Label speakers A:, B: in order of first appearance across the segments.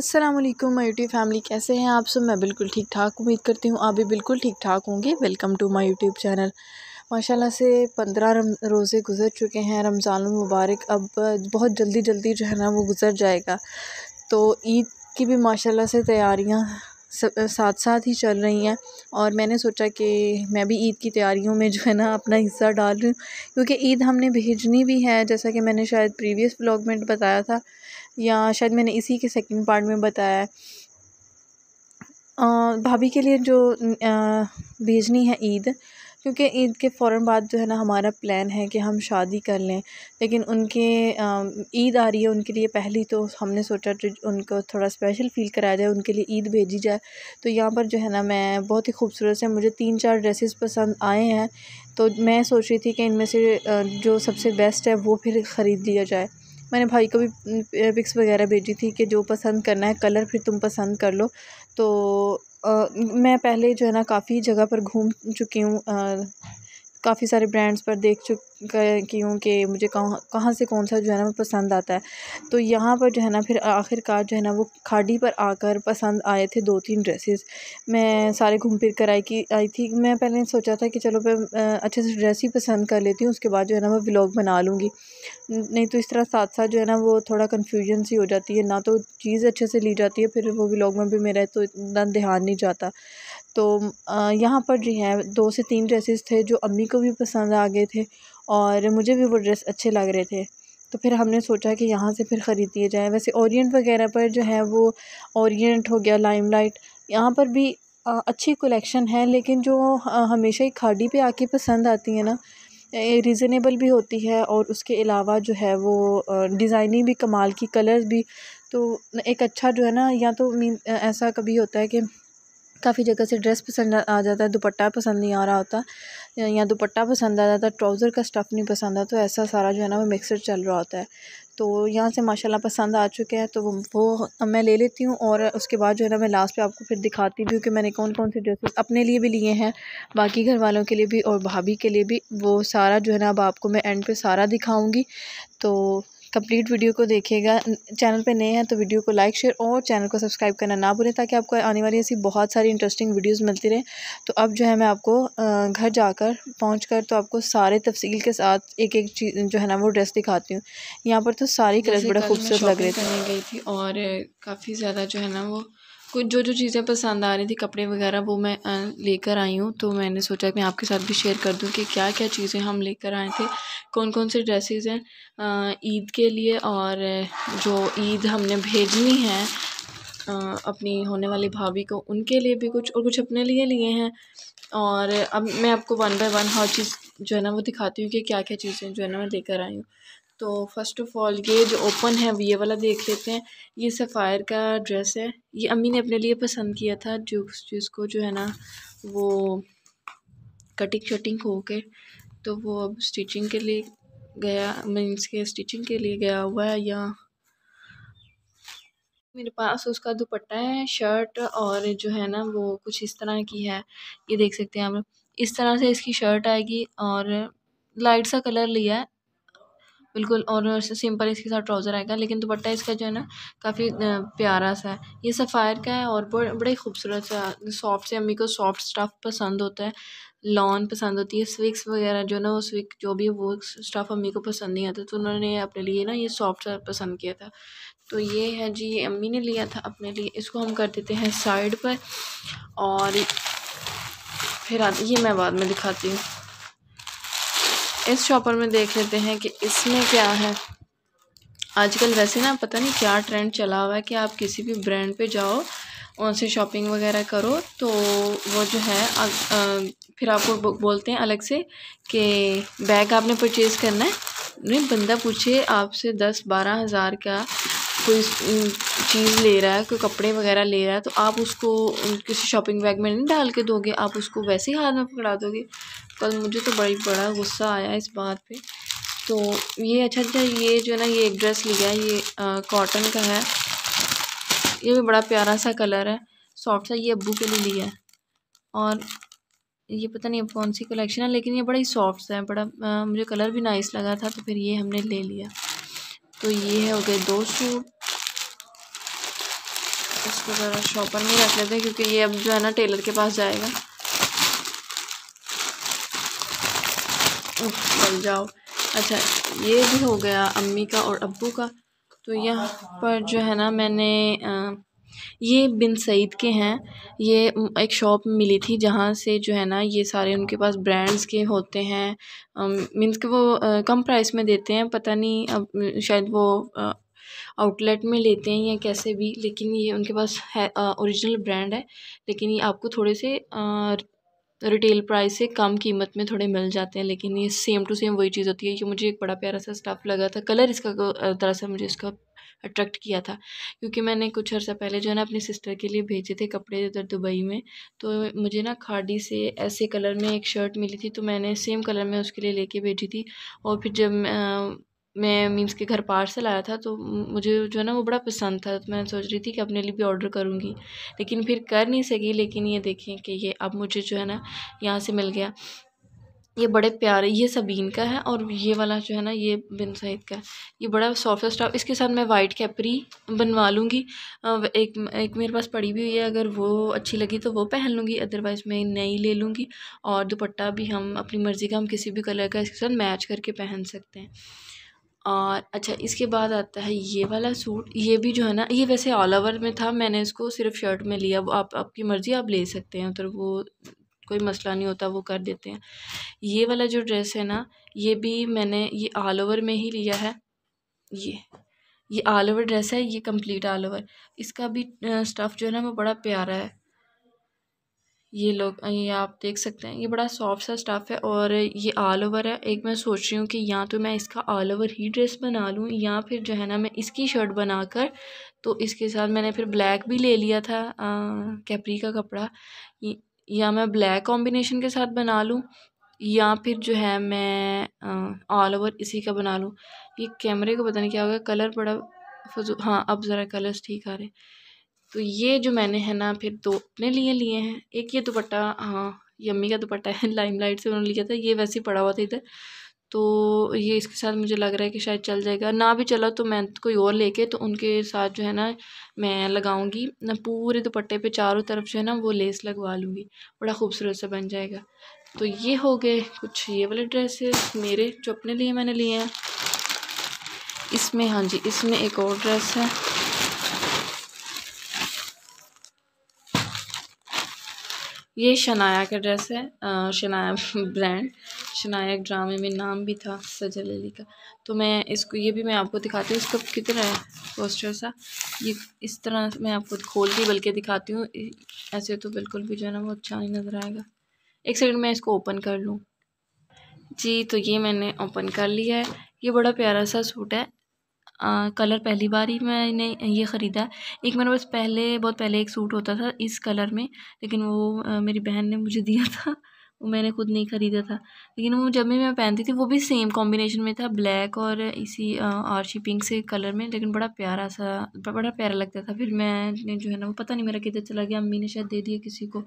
A: अस्सलाम वालेकुम my YouTube family कैसे हैं आप सब मैं बिल्कुल ठीक ठाक उम्मीद करती हूँ आप भी बिल्कुल ठीक ठाक होंगे welcome to my YouTube channel माशाल्लाह से पंद्रह रोज़े गुजर चुके हैं रमज़ान मुबारक अब बहुत जल्दी जल्दी जो है ना वो गुज़र जाएगा तो ईद की भी माशाल्लाह से तैयारियाँ साथ साथ ही चल रही हैं और मैंने सोचा कि मैं भी ईद की तैयारियों में जो है ना अपना हिस्सा डाल रही हूँ क्योंकि ईद हमने भेजनी भी है जैसा कि मैंने शायद प्रीवियस ब्लॉग में बताया था या शायद मैंने इसी के सेकंड पार्ट में बताया है भाभी के लिए जो भेजनी है ईद क्योंकि ईद के फ़ौर बाद जो है ना हमारा प्लान है कि हम शादी कर लें लेकिन उनके ईद आ रही है उनके लिए पहली तो हमने सोचा तो उनको थोड़ा स्पेशल फील कराया जाए उनके लिए ईद भेजी जाए तो यहाँ पर जो है ना मैं बहुत ही खूबसूरत से मुझे तीन चार ड्रेसेस पसंद आए हैं तो मैं सोच रही थी कि इनमें से जो सबसे बेस्ट है वो फिर ख़रीद लिया जाए मैंने भाई को भी पिक्स वगैरह भेजी थी कि जो पसंद करना है कलर फिर तुम पसंद कर लो तो मैं पहले जो है ना काफ़ी जगह पर घूम चुकी हूँ काफ़ी सारे ब्रांड्स पर देख चुक की हूँ कि मुझे कहाँ कहाँ से कौन सा जो है ना पसंद आता है तो यहाँ पर जो है ना फिर आखिरकार जो है ना वो खाड़ी पर आकर पसंद आए थे दो तीन ड्रेसेस मैं सारे घूम फिर कर आई की आई थी मैं पहले सोचा था कि चलो मैं अच्छे से ड्रेस ही पसंद कर लेती हूँ उसके बाद जो है ना मैं ब्लॉग बना लूँगी नहीं तो इस तरह साथ साथ जो है ना वो थोड़ा कन्फ्यूजन सी हो जाती है ना तो चीज़ अच्छे से ली जाती है फिर वो ब्लॉग में भी मेरा तो इतना ध्यान नहीं जाता तो यहाँ पर जो है दो से तीन ड्रेसेस थे जो अम्मी को भी पसंद आ गए थे और मुझे भी वो ड्रेस अच्छे लग रहे थे तो फिर हमने सोचा कि यहाँ से फिर ख़रीद लिए जाएँ वैसे ओरिएंट वगैरह पर जो है वो ओरिएंट हो गया लाइमलाइट यहाँ पर भी अच्छी कलेक्शन है लेकिन जो हमेशा ही खाड़ी पे आके पसंद आती है ना रीज़नेबल भी होती है और उसके अलावा जो है वो डिज़ाइनिंग भी कमाल की कलर्स भी तो एक अच्छा जो है ना या तो मीन ऐसा कभी होता है कि काफ़ी जगह से ड्रेस पसंद आ जाता है दुपट्टा पसंद नहीं आ रहा होता या दुपट्टा पसंद आ जाता है ट्राउज़र का स्टफ़ नहीं पसंद आता तो ऐसा सारा जो है ना वो मिक्सर चल रहा होता है तो यहाँ से माशाल्लाह पसंद आ चुके हैं तो वो मैं ले लेती हूँ और उसके बाद जो है ना मैं लास्ट पे आपको फिर दिखाती भी हूँ कि मैंने कौन कौन से ड्रेसेस अपने लिए भी लिए हैं बाकी घर वालों के लिए भी और भाभी के लिए भी वो सारा जो है ना अब आपको मैं एंड पे सारा दिखाऊँगी तो कंप्लीट वीडियो को देखिएगा चैनल पे नए हैं तो वीडियो को लाइक शेयर और चैनल को सब्सक्राइब करना ना भूलें ताकि आपको आने वाली ऐसी बहुत सारी इंटरेस्टिंग वीडियोज़ मिलती रहे तो अब जो है मैं आपको घर जाकर पहुँच कर तो आपको सारे तफसील के साथ एक एक चीज़ जो है ना वो ड्रेस दिखाती हूँ यहाँ पर तो सारी कलर बड़ा खूबसूरत लग रहे थे
B: गई थी और काफ़ी ज़्यादा जो है ना वो कुछ जो जो चीज़ें पसंद आ रही थी कपड़े वगैरह वो मैं लेकर आई हूँ तो मैंने सोचा कि मैं आपके साथ भी शेयर कर दूँ कि क्या क्या चीज़ें हम लेकर आए थे कौन कौन से ड्रेसेस हैं ईद के लिए और जो ईद हमने भेजनी है अपनी होने वाली भाभी को उनके लिए भी कुछ और कुछ अपने लिए लिए हैं और अब मैं आपको वन बाय वन हर चीज़ जो है ना वो दिखाती हूँ कि क्या क्या चीज़ें जो है ना मैं लेकर आई हूँ तो फर्स्ट ऑफ ऑल ये जो ओपन है ये वाला देख लेते हैं ये सफ़ायर का ड्रेस है ये अम्मी ने अपने लिए पसंद किया था जो जिसको जो है ना वो कटिंग शटिंग होकर तो वो अब स्टिचिंग के लिए गया मीन्स के स्टिचिंग के लिए गया हुआ है या मेरे पास उसका दुपट्टा है शर्ट और जो है ना वो कुछ इस तरह की है ये देख सकते हैं आप इस तरह से इसकी शर्ट आएगी और लाइट सा कलर लिया है बिल्कुल और सिंपल इसके साथ ट्राउज़र आएगा लेकिन दुपट्टा इसका जो है ना काफ़ी प्यारा सा है ये सफ़ायर का है और बड़े खूबसूरत सा सॉफ्ट से अम्मी को सॉफ्ट स्टफ़ पसंद होता है लॉन पसंद होती है स्विक्स वगैरह जो ना वो स्विक जो भी वो स्टफ़ अम्मी को पसंद नहीं आता तो उन्होंने अपने लिए ना ये सॉफ्ट पसंद किया था तो ये है जी ये अम्मी ने लिया था अपने लिए इसको हम कर देते हैं साइड पर और फिर आते ये मैं बाद में दिखाती हूँ इस शॉपर में देख लेते हैं कि इसमें क्या है आजकल वैसे ना पता नहीं क्या ट्रेंड चला हुआ है कि आप किसी भी ब्रांड पे जाओ उनसे शॉपिंग वगैरह करो तो वो जो है आ, आ, फिर आपको बोलते हैं अलग से कि बैग आपने परचेज़ करना है नहीं बंदा पूछे आपसे दस बारह हज़ार का कोई चीज़ ले रहा है कोई कपड़े वगैरह ले रहा है तो आप उसको किसी शॉपिंग बैग में नहीं डाल के दोगे आप उसको वैसे ही हाथ में पकड़ा दोगे कल मुझे तो बड़ी बड़ा गुस्सा आया इस बात पे तो ये अच्छा अच्छा ये जो है ना ये एक ड्रेस लिया है ये कॉटन का है ये भी बड़ा प्यारा सा कलर है सॉफ्ट सा ये अबू के लिए लिया है और ये पता नहीं अब कौन सी कलेक्शन है लेकिन ये बड़ा ही सॉफ्ट सा है बड़ा आ, मुझे कलर भी नाइस लगा था तो फिर ये हमने ले लिया तो ये है हो गए दो सूट इसको ज़रा शॉपर में रख लेते हैं क्योंकि ये अब जो है ना टेलर के पास जाएगा उफ, जाओ अच्छा ये भी हो गया अम्मी का और अबू का तो यहाँ पर जो है ना मैंने ये बिन सईद के हैं ये एक शॉप मिली थी जहाँ से जो है ना ये सारे उनके पास ब्रांड्स के होते हैं मीन्स के वो कम प्राइस में देते हैं पता नहीं अब शायद वो आउटलेट में लेते हैं या कैसे भी लेकिन ये उनके पास है ओरिजिनल ब्रांड है लेकिन ये आपको थोड़े से रिटेल प्राइस से कम कीमत में थोड़े मिल जाते हैं लेकिन ये सेम टू सेम वही चीज़ होती है कि मुझे एक बड़ा प्यारा सा स्टफ़ लगा था कलर इसका दरअसल मुझे इसका अट्रैक्ट किया था क्योंकि मैंने कुछ अर्सा पहले जो है ना अपनी सिस्टर के लिए भेजे थे कपड़े उधर दुबई में तो मुझे ना खाड़ी से ऐसे कलर में एक शर्ट मिली थी तो मैंने सेम कलर में उसके लिए लेके भेजी थी और फिर जब मैं मीन्स के घर पार्सल आया था तो मुझे जो है ना वो बड़ा पसंद था तो मैं सोच रही थी कि अपने लिए भी ऑर्डर करूँगी लेकिन फिर कर नहीं सकी लेकिन ये देखें कि ये अब मुझे जो है ना यहाँ से मिल गया ये बड़े प्यारे ये सबीन का है और ये वाला जो है ना ये बिन सईद का है ये बड़ा सॉफ्ट स्टफ इसके साथ मैं वाइट कैपरी बनवा लूँगी एक एक मेरे पास पड़ी भी हुई है अगर वो अच्छी लगी तो वो पहन लूँगी अदरवाइज़ मैं नई ले लूँगी और दुपट्टा भी हम अपनी मर्ज़ी का हम किसी भी कलर का इसके साथ मैच करके पहन सकते हैं और अच्छा इसके बाद आता है ये वाला सूट ये भी जो है ना ये वैसे ऑल ओवर में था मैंने इसको सिर्फ शर्ट में लिया वो आप आपकी मर्ज़ी आप ले सकते हैं उधर वो कोई मसला नहीं होता वो कर देते हैं ये वाला जो ड्रेस है ना ये भी मैंने ये ऑल ओवर में ही लिया है ये ये ऑल ओवर ड्रेस है ये कम्प्लीट ऑल ओवर इसका भी स्टफ़ जो है ना वो बड़ा प्यारा है ये लोग ये आप देख सकते हैं ये बड़ा सॉफ्ट सा स्टफ़ है और ये ऑल ओवर है एक मैं सोच रही हूँ कि या तो मैं इसका ऑल ओवर ही ड्रेस बना लूँ या फिर जो है ना मैं इसकी शर्ट बनाकर तो इसके साथ मैंने फिर ब्लैक भी ले लिया था कैपरी का कपड़ा या मैं ब्लैक कॉम्बिनेशन के साथ बना लूँ या फिर जो है मैं ऑल ओवर इसी का बना लूँ ये कैमरे को पता नहीं क्या होगा कलर बड़ा फजू हाँ अब ज़रा कलर्स ठीक आ रहे हैं तो ये जो मैंने है ना फिर दो अपने लिए लिए हैं एक ये दुपट्टा हाँ यम्मी का दुपट्टा है लाइट से उन्होंने लिया था ये वैसे ही पड़ा हुआ था इधर तो ये इसके साथ मुझे लग रहा है कि शायद चल जाएगा ना भी चला तो मैं तो कोई और लेके तो उनके साथ जो है ना मैं लगाऊंगी ना पूरे दुपट्टे पे चारों तरफ जो है ना वो लेस लगवा लूँगी बड़ा खूबसूरत सा बन जाएगा तो ये हो गए कुछ ये वाले ड्रेसेस मेरे जो अपने लिए मैंने लिए हैं इसमें हाँ जी इसमें एक और ड्रेस है ये शनाया का ड्रेस है शनाया ब्रांड शनाया ड्रामे में नाम भी था सजल अली का तो मैं इसको ये भी मैं आपको दिखाती हूँ इसका कितना है पोस्टर सा ये इस तरह मैं आपको खोल के बल्कि दिखाती हूँ ऐसे तो बिल्कुल भी जो है ना वो अच्छा नहीं नज़र आएगा एक सेकंड मैं इसको ओपन कर लूँ जी तो ये मैंने ओपन कर लिया है ये बड़ा प्यारा सा सूट है कलर पहली बार ही मैंने ये ख़रीदा एक मेरे पास पहले बहुत पहले एक सूट होता था इस कलर में लेकिन वो मेरी बहन ने मुझे दिया था वो मैंने खुद नहीं ख़रीदा था लेकिन वो जब भी मैं पहनती थी वो भी सेम कॉम्बिनेशन में था ब्लैक और इसी आरसी पिंक से कलर में लेकिन बड़ा प्यारा सा बड़ा प्यारा लगता था फिर मैंने जो है ना वो पता नहीं मेरा किधर चला गया अम्मी ने शायद दे दिया किसी को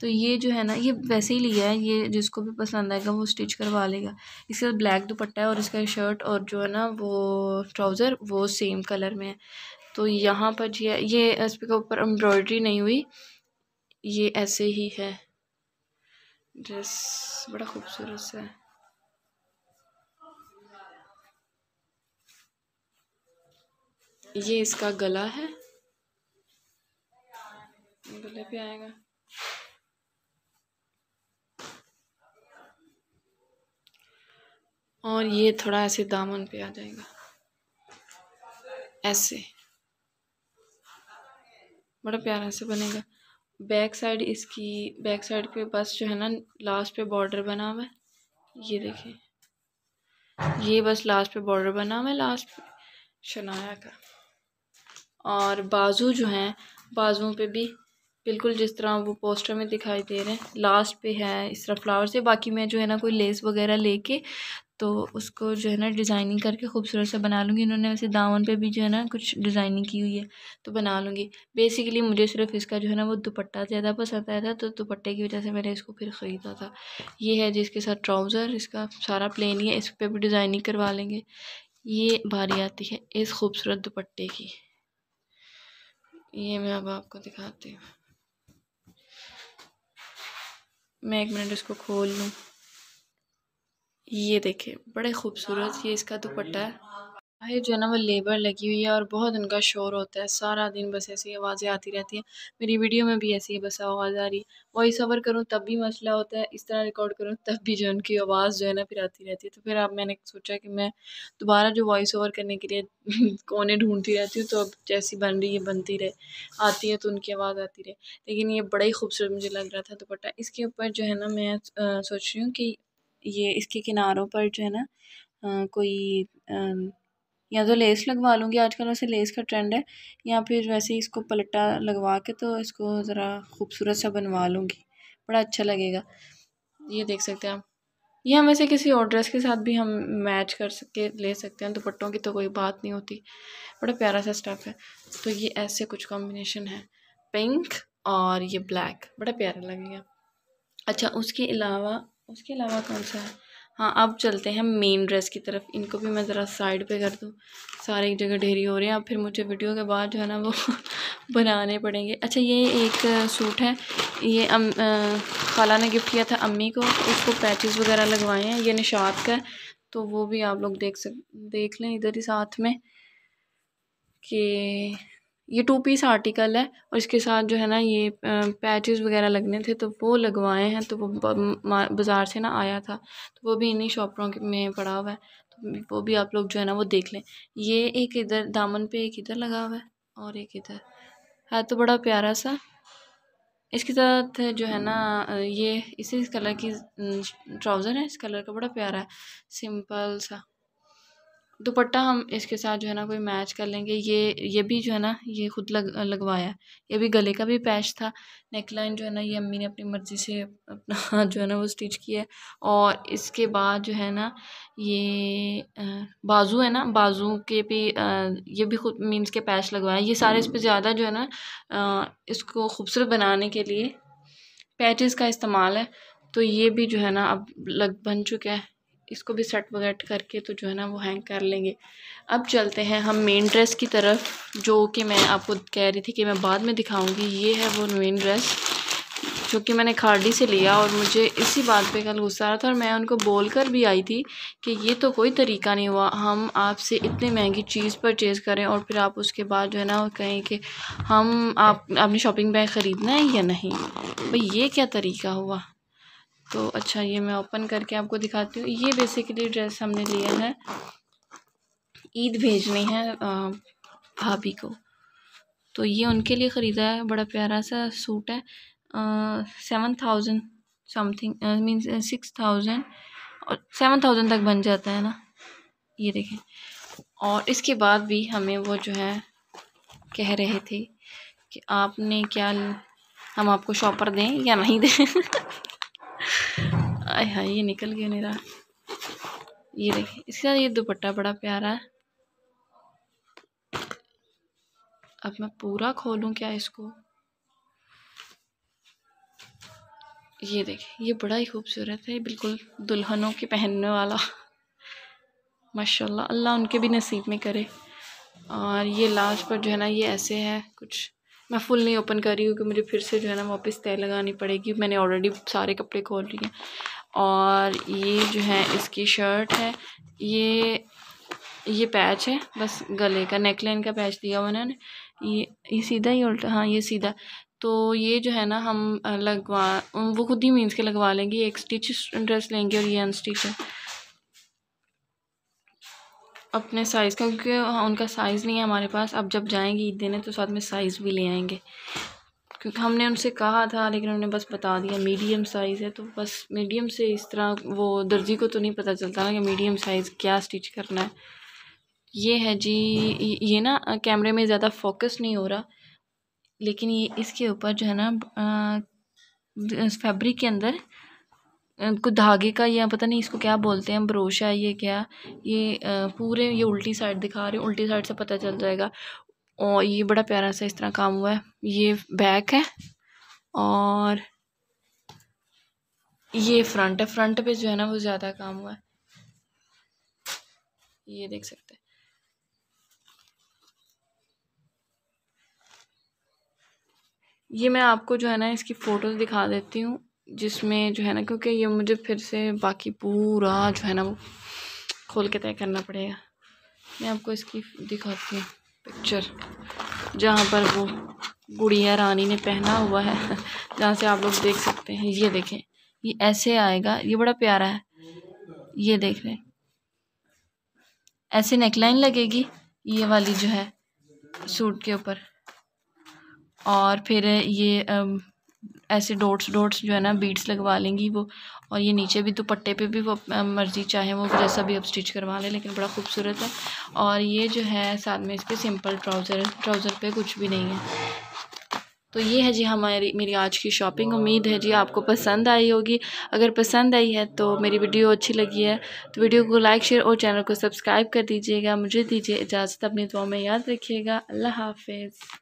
B: तो ये जो है ना ये वैसे ही लिया है ये जिसको भी पसंद आएगा वो स्टिच करवा लेगा इसके साथ ब्लैक दुपट्टा है और इसका शर्ट और जो है ना वो ट्राउज़र वो सेम कलर में है तो यहाँ पर जी ये इस के ऊपर एम्ब्रॉयडरी नहीं हुई ये ऐसे ही है ड्रेस बड़ा खूबसूरत है ये इसका गला है गले पे आएगा और ये थोड़ा ऐसे दामन पे आ जाएगा ऐसे बड़ा प्यारा से बनेगा बैक साइड इसकी बैक साइड पे बस जो है ना लास्ट पे बॉर्डर बना हुआ है ये देखिए ये बस लास्ट पे बॉर्डर बना हुआ है लास्ट पे शनाया का और बाजू जो हैं बाजुओं पे भी बिल्कुल जिस तरह वो पोस्टर में दिखाई दे रहे हैं लास्ट पे है इस तरह फ्लावर से बाकी मैं जो है ना कोई लेस वगैरह लेके तो उसको जो है ना डिज़ाइनिंग करके खूबसूरत से बना लूँगी इन्होंने वैसे दामन पे भी जो है ना कुछ डिज़ाइनिंग की हुई है तो बना लूँगी बेसिकली मुझे सिर्फ इसका जो है ना वो दुपट्टा ज़्यादा पसंद आया था तो दुपट्टे की वजह से मैंने इसको फिर ख़रीदा था ये है जिसके साथ ट्राउज़र इसका सारा प्लेन ही है इस पर भी डिज़ाइनिंग करवा लेंगे ये बारी आती है इस खूबसूरत दुपट्टे की ये मैं अब आपको दिखाती हूँ मैं एक मिनट इसको खोल लूँ ये देखे बड़े खूबसूरत ये इसका दुपट्टा है आए जो है ना वो लेबर लगी हुई है और बहुत उनका शोर होता है सारा दिन बस ऐसी आवाज़ें आती रहती हैं मेरी वीडियो में भी ऐसी बस आवाज़ आ रही है वॉइस ओवर करूँ तब भी मसला होता है इस तरह रिकॉर्ड करूँ तब भी जो उनकी आवाज़ जो है ना फिर आती रहती है तो फिर अब मैंने सोचा कि मैं दोबारा जो वॉइस ओवर करने के लिए कोने ढूंढती रहती हूँ तो अब जैसी बन रही है बनती रहे आती है तो उनकी आवाज़ आती रहे लेकिन ये बड़ा ही खूबसूरत मुझे लग रहा था दुपट्टा इसके ऊपर जो है ना मैं सोच रही हूँ कि ये इसके किनारों पर जो है ना कोई या तो लेस लगवा लूँगी आजकल वैसे लेस का ट्रेंड है या फिर वैसे ही इसको पलटा लगवा के तो इसको ज़रा खूबसूरत सा बनवा लूँगी बड़ा अच्छा लगेगा ये देख सकते हैं आप ये हम ऐसे किसी और ड्रेस के साथ भी हम मैच कर सके ले सकते हैं दुपट्टों की तो कोई बात नहीं होती बड़ा प्यारा सा स्टफ़ है तो ये ऐसे कुछ कॉम्बिनेशन है पिंक और ये ब्लैक बड़ा प्यारा लगेगा अच्छा उसके अलावा उसके अलावा कौन सा है हाँ अब चलते हैं मेन ड्रेस की तरफ इनको भी मैं ज़रा साइड पे कर दूँ सारे एक जगह ढेरी हो रहे हैं अब फिर मुझे वीडियो के बाद जो है ना वो बनाने पड़ेंगे अच्छा ये एक सूट है ये अम खाला ने गिफ्ट किया था अम्मी को उसको पैचेस वगैरह लगवाए हैं ये निशात का तो वो भी आप लोग देख सक देख लें इधर ही साथ में कि ये टू पीस आर्टिकल है और इसके साथ जो है ना ये पैचेस वगैरह लगने थे तो वो लगवाए हैं तो वो बाज़ार से ना आया था तो वो भी इन्हीं शॉपरों में पड़ा हुआ है तो वो भी आप लोग जो है ना वो देख लें ये एक इधर दामन पे एक इधर लगा हुआ है और एक इधर है तो बड़ा प्यारा सा इसके साथ जो है ना ये इसी कलर की ट्राउज़र है इस कलर का बड़ा प्यारा है सिंपल सा दुपट्टा हम इसके साथ जो है ना कोई मैच कर लेंगे ये ये भी जो है ना ये खुद लग लगवाया ये भी गले का भी पैच था नेकलाइन जो है ना ये अम्मी ने अपनी मर्ज़ी से अपना जो है ना वो स्टिच किया और इसके बाद जो है ना ये बाजू है ना बाजू के भी ये भी खुद मीन्स के पैच लगवाया ये सारे इस पर ज़्यादा जो है ना इसको खूबसूरत बनाने के लिए पैचेस का इस्तेमाल है तो ये भी जो है ना अब लग बन चुका है इसको भी सेट वगैट करके तो जो है ना वो हैंग कर लेंगे अब चलते हैं हम मेन ड्रेस की तरफ जो कि मैं आपको कह रही थी कि मैं बाद में दिखाऊंगी ये है वो मेन ड्रेस जो कि मैंने खाडी से लिया और मुझे इसी बात पे कल गुस्सा आ रहा था और मैं उनको बोल कर भी आई थी कि ये तो कोई तरीका नहीं हुआ हम आपसे इतनी महंगी चीज़ परचेज़ करें और फिर आप उसके बाद जो है ना कहें कि हम आप आपने शॉपिंग बैग ख़रीदना है या नहीं भाई ये क्या तरीका हुआ तो अच्छा ये मैं ओपन करके आपको दिखाती हूँ ये बेसिकली ड्रेस हमने लिया है ईद भेजनी है भाभी को तो ये उनके लिए ख़रीदा है बड़ा प्यारा सा सूट है seven thousand something means six thousand और सेवन थाउजेंड तक बन जाता है ना ये देखें और इसके बाद भी हमें वो जो है कह रहे थे कि आपने क्या हम आपको शॉपर दें या नहीं दें आय हाय ये निकल गया मेरा ये देखिए इसके साथ ये दुपट्टा बड़ा प्यारा है अब मैं पूरा खोलूं क्या इसको ये देखिए ये बड़ा ही खूबसूरत है बिल्कुल दुल्हनों के पहनने वाला माशाल्लाह अल्लाह उनके भी नसीब में करे और ये लास्ट पर जो है ना ये ऐसे है कुछ मैं फुल नहीं ओपन कर रही हूँ कि मुझे फिर से जो है ना वापस तय लगानी पड़ेगी मैंने ऑलरेडी सारे कपड़े खोल रही हैं और ये जो है इसकी शर्ट है ये ये पैच है बस गले का नेकलाइन का पैच दिया उन्होंने ये ये सीधा ही उल्टा हाँ ये सीधा तो ये जो है ना हम लगवा वो खुद ही मीन्स के लगवा लेंगे एक स्टिच ड्रेस लेंगे और ये अनस्टिच है अपने साइज़ का क्योंकि हाँ, उनका साइज़ नहीं है हमारे पास अब जब जाएंगे ईद देने तो साथ में साइज़ भी ले आएंगे क्योंकि हमने उनसे कहा था लेकिन उन्होंने बस बता दिया मीडियम साइज़ है तो बस मीडियम से इस तरह वो दर्जी को तो नहीं पता चलता ना कि मीडियम साइज़ क्या स्टिच करना है ये है जी ये ना कैमरे में ज़्यादा फोकस नहीं हो रहा लेकिन ये इसके ऊपर जो है ना फैब्रिक के अंदर कुछ धागे का या पता नहीं इसको क्या बोलते हैं ब्रोशा है ये क्या ये पूरे ये उल्टी साइड दिखा रहे उल्टी साइड से पता चल जाएगा और ये बड़ा प्यारा सा इस तरह काम हुआ है ये बैक है और
A: ये फ्रंट है
B: फ्रंट पे जो है ना वो ज़्यादा काम हुआ है ये देख सकते हैं ये मैं आपको जो है ना इसकी फ़ोटोज़ दिखा देती हूँ जिसमें जो है ना क्योंकि ये मुझे फिर से बाकी पूरा जो है ना वो खोल के तय करना पड़ेगा मैं आपको इसकी दिखाती हूँ पिक्चर जहाँ पर वो गुड़िया रानी ने पहना हुआ है जहाँ से आप लोग देख सकते हैं ये देखें ये ऐसे आएगा ये बड़ा प्यारा है ये देख रहे ऐसे नेकलाइन लगेगी ये वाली जो है सूट के ऊपर और फिर ये ऐसे डोट्स डोट्स जो है ना बीड्स लगवा लेंगी वो और ये नीचे भी दुपट्टे पे भी वो मर्ज़ी चाहे वो जैसा भी आप स्टिच करवा लें लेकिन बड़ा खूबसूरत है और ये जो है साथ में इसके सिंपल ट्राउज़र ट्राउज़र पे कुछ भी नहीं है तो ये है जी हमारी मेरी आज की शॉपिंग उम्मीद है जी आपको पसंद आई होगी अगर पसंद आई है तो मेरी वीडियो अच्छी लगी है तो वीडियो को लाइक शेयर और चैनल को सब्सक्राइब कर दीजिएगा मुझे दीजिए इजाज़त अपनी दुआ में याद रखिएगा अल्लाह हाफिज़